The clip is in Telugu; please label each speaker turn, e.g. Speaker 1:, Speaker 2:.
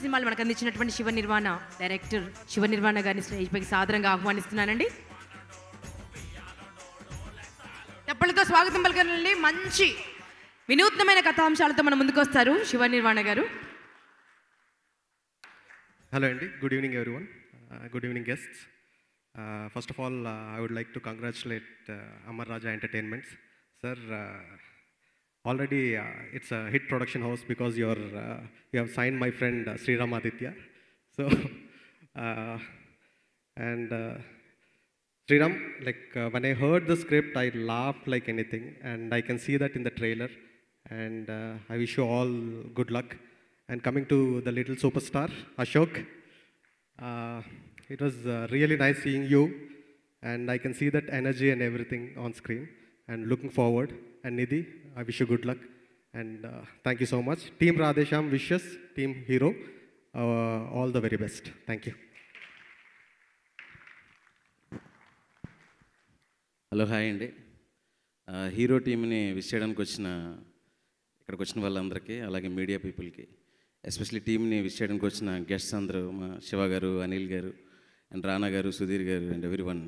Speaker 1: మంచి సినిమాలు మనకు అందించినటువంటి శివ నిర్వాణ డైరెక్టర్ శివ నిర్వాణ గారిని స్టేజ్పైకి సాధారణంగా ఆహ్వానిస్తున్నానండి తప్పులతో స్వాగతం పలకనండి మంచి వినూత్నమైన కథాంశాలతో మనం ముందుకు వస్తారు శివ నిర్వాణ గారు
Speaker 2: హలో అండి good evening one good evening guest first of all I would like to congratulate Amar Raja entertainments sir already uh, it's a hit production house because you're, uh, you have signed my friend uh, Sri Ramaditya. So, uh, and uh, Ram, like uh, when I heard the script, I laughed like anything, and I can see that in the trailer. And uh, I wish you all good luck. And coming to the little superstar, Ashok, uh, it was really nice seeing you, and I can see that energy and everything on screen. And looking forward. And Nidhi, I wish good luck and thank you so much team Radhe Shyam wishes team hero all the very best thank you
Speaker 3: hello hi అండి హీరో uh, టీమ్ని విష్ చేయడానికి వచ్చిన ఇక్కడికి వచ్చిన వాళ్ళందరికీ అలాగే మీడియా పీపుల్కి ఎస్పెషలీ టీమ్ని విష్ చేయడానికి వచ్చిన గెస్ట్స్ అందరూ మా శివ గారు అనిల్ గారు అండ్ రానా గారు సుధీర్ గారు అండ్ ఎవ్రీ వన్